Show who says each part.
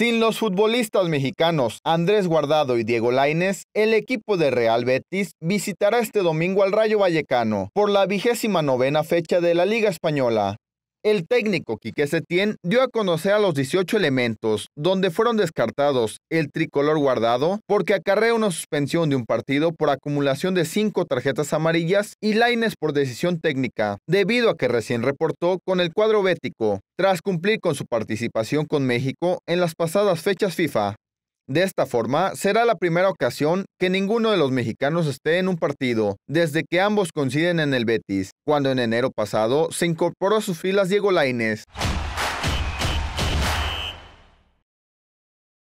Speaker 1: Sin los futbolistas mexicanos Andrés Guardado y Diego Lainez, el equipo de Real Betis visitará este domingo al Rayo Vallecano por la vigésima novena fecha de la Liga Española. El técnico Quique Setién dio a conocer a los 18 elementos, donde fueron descartados el tricolor guardado porque acarrea una suspensión de un partido por acumulación de cinco tarjetas amarillas y lines por decisión técnica, debido a que recién reportó con el cuadro bético, tras cumplir con su participación con México en las pasadas fechas FIFA. De esta forma, será la primera ocasión que ninguno de los mexicanos esté en un partido desde que ambos coinciden en el Betis, cuando en enero pasado se incorporó a sus filas Diego Lainez.